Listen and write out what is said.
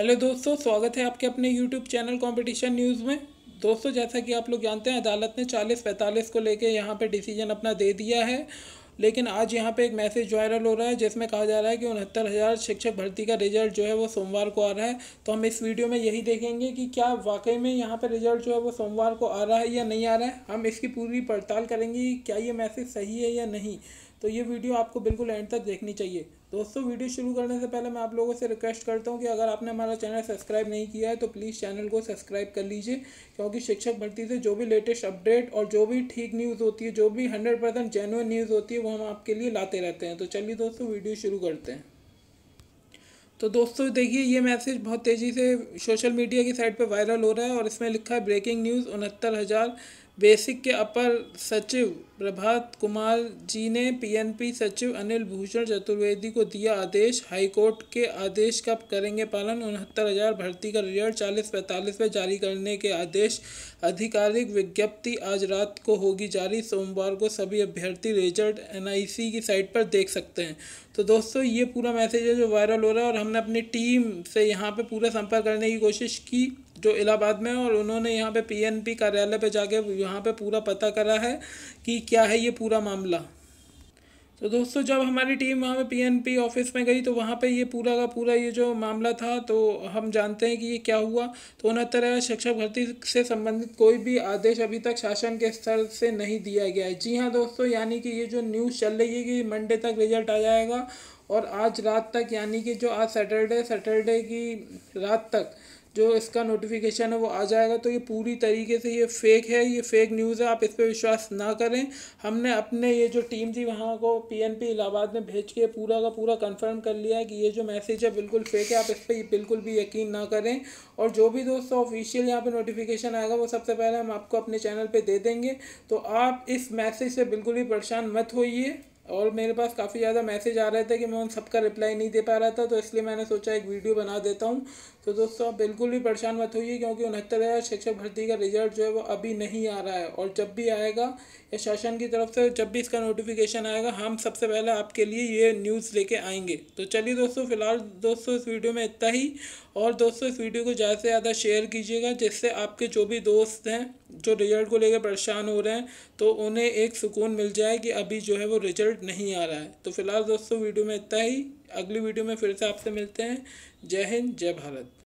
hello दोस्तों स्वागत है आपके अपने यूट्यूब चैनल कंपटीशन न्यूज़ में दोस्तों जैसा कि आप लोग जानते हैं अदालत ने चालीस पैंतालीस को लेके यहाँ पे डिसीजन अपना दे दिया है लेकिन आज यहाँ पे एक मैसेज वायरल हो रहा है जिसमें कहा जा रहा है कि उनहत्तर हज़ार शिक्षक भर्ती का रिजल्ट जो है वो सोमवार को आ रहा है तो हम इस वीडियो में यही देखेंगे कि क्या वाकई में यहाँ पे रिजल्ट जो है वो सोमवार को आ रहा है या नहीं आ रहा है हम इसकी पूरी पड़ताल करेंगे क्या ये मैसेज सही है या नहीं तो ये वीडियो आपको बिल्कुल एंड तक देखनी चाहिए दोस्तों वीडियो शुरू करने से पहले मैं आप लोगों से रिक्वेस्ट करता हूँ कि अगर आपने हमारा चैनल सब्सक्राइब नहीं किया है तो प्लीज़ चैनल को सब्सक्राइब कर लीजिए क्योंकि शिक्षक भर्ती से जो भी लेटेस्ट अपडेट और जो भी ठीक न्यूज़ होती है जो भी हंड्रेड परसेंट जेनुअन न्यूज़ होती है वो हम आपके लिए लाते रहते हैं तो चलिए दोस्तों वीडियो शुरू करते हैं तो दोस्तों देखिए ये मैसेज बहुत तेज़ी से सोशल मीडिया की साइट पर वायरल हो रहा है और इसमें लिखा है ब्रेकिंग न्यूज़ उनहत्तर हज़ार बेसिक के अपर सचिव प्रभात कुमार जी ने पीएनपी सचिव अनिल भूषण चतुर्वेदी को दिया आदेश हाईकोर्ट के आदेश का करेंगे पालन उनहत्तर हजार भर्ती का रिजल्ट चालीस पैंतालीस में जारी करने के आदेश आधिकारिक विज्ञप्ति आज रात को होगी जारी सोमवार को सभी अभ्यर्थी रिजल्ट एनआईसी की साइट पर देख सकते हैं तो दोस्तों ये पूरा मैसेज है जो वायरल हो रहा है और हमने अपनी टीम से यहाँ पर पूरा संपर्क करने की कोशिश की जो इलाहाबाद में है और उन्होंने यहाँ पे पीएनपी कार्यालय पे जाके यहाँ पे पूरा पता करा है कि क्या है ये पूरा मामला तो दोस्तों जब हमारी टीम वहाँ पे पीएनपी ऑफिस में गई तो वहाँ पे ये पूरा का पूरा ये जो मामला था तो हम जानते हैं कि ये क्या हुआ तो उनहत्तर शिक्षक भर्ती से संबंधित कोई भी आदेश अभी तक शासन के स्तर से नहीं दिया गया है जी हाँ दोस्तों यानी कि ये जो न्यूज़ चल रही है कि मंडे तक रिजल्ट आ जाएगा और आज रात तक यानी कि जो आज सैटरडे सैटरडे की रात तक जो इसका नोटिफिकेशन है वो आ जाएगा तो ये पूरी तरीके से ये फेक है ये फेक न्यूज़ है आप इस पर विश्वास ना करें हमने अपने ये जो टीम थी वहाँ को पीएनपी इलाहाबाद में भेज के पूरा का पूरा कंफर्म कर लिया है कि ये जो मैसेज है बिल्कुल फेक है आप इस पर बिल्कुल भी यकीन ना करें और जो भी दोस्तों ऑफिशियल यहाँ पर नोटिफिकेशन आएगा वो सबसे पहले हम आपको अपने चैनल पर दे देंगे तो आप इस मैसेज से बिल्कुल भी परेशान मत होइए और मेरे पास काफ़ी ज़्यादा मैसेज आ रहे थे कि मैं उन सबका रिप्लाई नहीं दे पा रहा था तो इसलिए मैंने सोचा एक वीडियो बना देता हूँ तो दोस्तों आप बिल्कुल भी परेशान मत होइए क्योंकि उनहत्तर हज़ार शिक्षक भर्ती का रिजल्ट जो है वो अभी नहीं आ रहा है और जब भी आएगा या शासन की तरफ से जब भी इसका नोटिफिकेशन आएगा हम सबसे पहले आपके लिए ये न्यूज़ लेके आएंगे तो चलिए दोस्तों फिलहाल दोस्तों इस वीडियो में इतना ही और दोस्तों इस वीडियो को ज़्यादा से ज़्यादा शेयर कीजिएगा जिससे आपके जो भी दोस्त हैं जो रिजल्ट को लेकर परेशान हो रहे हैं तो उन्हें एक सुकून मिल जाए कि अभी जो है वो रिजल्ट नहीं आ रहा है तो फिलहाल दोस्तों वीडियो में इतना ही अगली वीडियो में फिर से आपसे मिलते हैं जय हिंद जय भारत